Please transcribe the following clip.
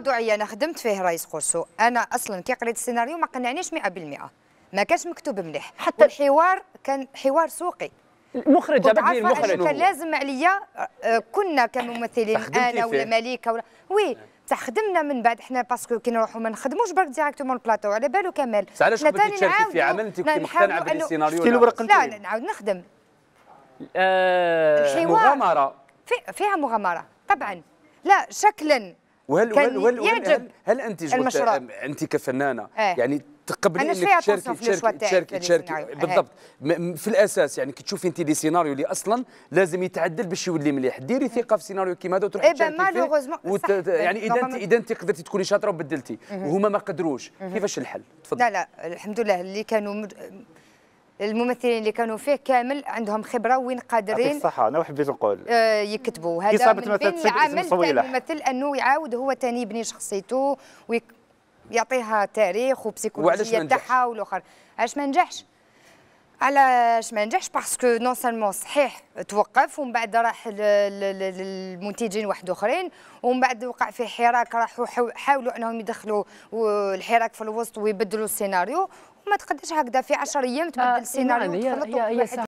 موضوعي انا خدمت فيه رئيس قرصو انا اصلا كي قريت السيناريو ما قنعنيش 100% ما كانش مكتوب مليح حتى الحوار كان حوار سوقي المخرج جاب لي المخرج كان لازم عليا آه، كنا كممثلين انا ولا مليكه ولا وي نعم. تخدمنا خدمنا من بعد حنا باسكو كي نروحوا ما نخدموش برك ديريكتومون البلاطو على بالو كمال علاش كنت تشاركي في عمل انت كنت مقتنعه بالسيناريو لا نعاود نخدم آه مغامره فيها مغامره طبعا لا شكلا وهل وهل وهل, وهل, هل, انت انت كفنانه أيه. يعني تقبل انك تشاركي تشاركي تشاركي تشاركي إيه. بالضبط في الاساس يعني كي تشوفي انت دي سيناريو اللي اصلا لازم يتعدل باش يولي مليح ديري إيه. ثقه في سيناريو كيما هذا وتروحي إيه، تشاركي وت... يعني, يعني اذا انت اذا انت قدرتي تكوني شاطره وبدلتي وهما ما قدروش كيفاش الحل تفضل لا لا الحمد لله اللي كانوا الممثلين اللي كانوا فيه كامل عندهم خبره وين قادرين صح انا حبيت نقول آه يكتبوا هذا اصابه مثلا العمل الممثل انه يعاود هو ثاني يبني شخصيته ويعطيها تاريخ وبسيكولوجيه تاعها والاخر علاش ما نجحش علاش ما نجحش باسكو نون سالمون صحيح توقف ومن بعد راح للمنتجين واحد اخرين ومن بعد وقع في حراك راحوا حاولوا انهم يدخلوا الحراك في الوسط ويبدلوا السيناريو وما تقدرش هكذا في 10 ايام تبدل آه، السيناريو آه هي, هي, هي